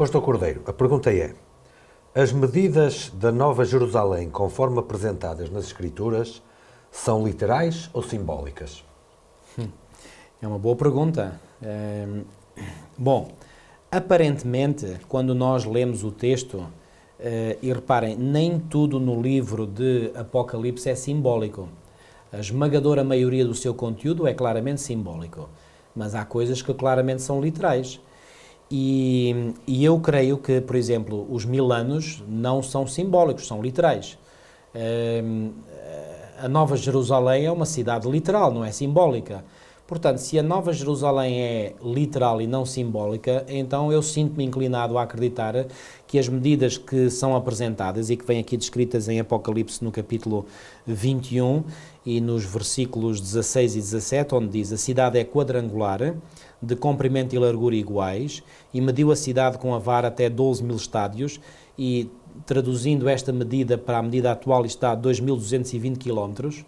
Pastor Cordeiro, a pergunta é: as medidas da Nova Jerusalém, conforme apresentadas nas Escrituras, são literais ou simbólicas? É uma boa pergunta. É... Bom, aparentemente, quando nós lemos o texto, eh, e reparem, nem tudo no livro de Apocalipse é simbólico. A esmagadora maioria do seu conteúdo é claramente simbólico, mas há coisas que claramente são literais. E, e, eu creio que, por exemplo, os mil anos não são simbólicos, são literais. Uh, a Nova Jerusalém é uma cidade literal, não é simbólica. Portanto, se a Nova Jerusalém é literal e não simbólica, então eu sinto-me inclinado a acreditar que as medidas que são apresentadas e que vêm aqui descritas em Apocalipse no capítulo 21 e nos versículos 16 e 17, onde diz: A cidade é quadrangular, de comprimento e largura iguais, e mediu a cidade com a vara até 12 mil estádios, e traduzindo esta medida para a medida atual está a 2.220 quilómetros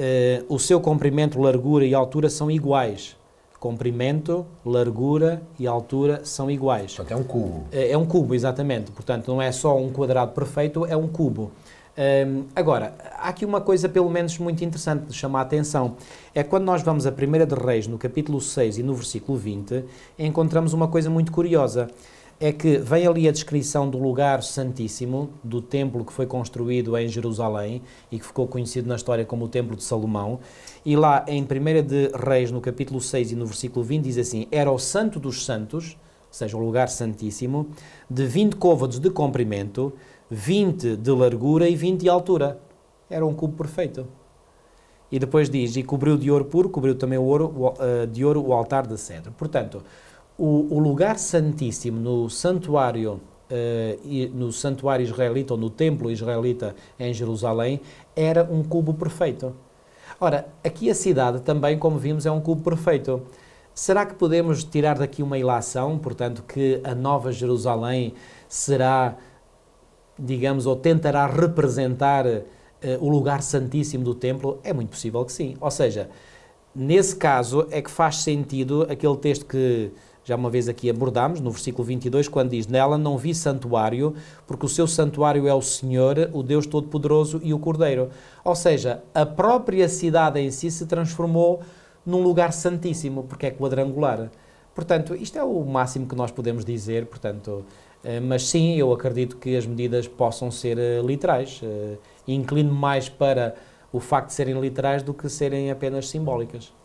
eh, o seu comprimento, largura e altura são iguais. Comprimento, largura e altura são iguais. Portanto, é um cubo. Eh, é, um cubo, exatamente. Portanto, não é só um quadrado perfeito, é um cubo. Um, ehm, agora, há aqui uma coisa, pelo menos, muito interessante de chamar a atenção. É quando nós vamos a 1 de Reis, no capítulo 6 e no versículo 20, encontramos uma coisa muito curiosa é que vem ali a descrição do lugar santíssimo, do templo que foi construído em Jerusalém e que ficou conhecido na história como o Templo de Salomão. E lá em 1 de Reis, no capítulo 6 e no versículo 20, diz assim: Era o Santo dos Santos, ou seja, o lugar santíssimo, de 20 côvados de comprimento, 20 de largura e 20 de altura. Era um cubo perfeito. E depois diz: E cobriu de ouro puro, cobriu também o ouro, eh, de ouro o altar de cedro. Portanto o, o lugar santíssimo no santuário Uh, no santuário israelita ou no templo israelita em Jerusalém, era um cubo perfeito. Ora, aqui a cidade também, como vimos, é um cubo perfeito. Será que podemos tirar daqui uma ilação, portanto, que a Nova Jerusalém será, digamos, ou tentará representar uh, o lugar santíssimo do templo? É muito possível que sim. Ou seja, Nesse caso é que faz sentido aquele texto que já uma vez aqui abordámos, no versículo 22, quando diz: Nela não vi santuário, porque o seu santuário é o Senhor, o Deus Todo-Poderoso e o Cordeiro. Ou seja, a própria cidade em si se transformou num lugar santíssimo, porque é quadrangular. Portanto, isto é o máximo que nós podemos dizer, portanto, eh, mas sim, eu acredito que as medidas possam ser eh, literais. Eh, Inclino mais para o facto de serem literais do que serem apenas simbólicas.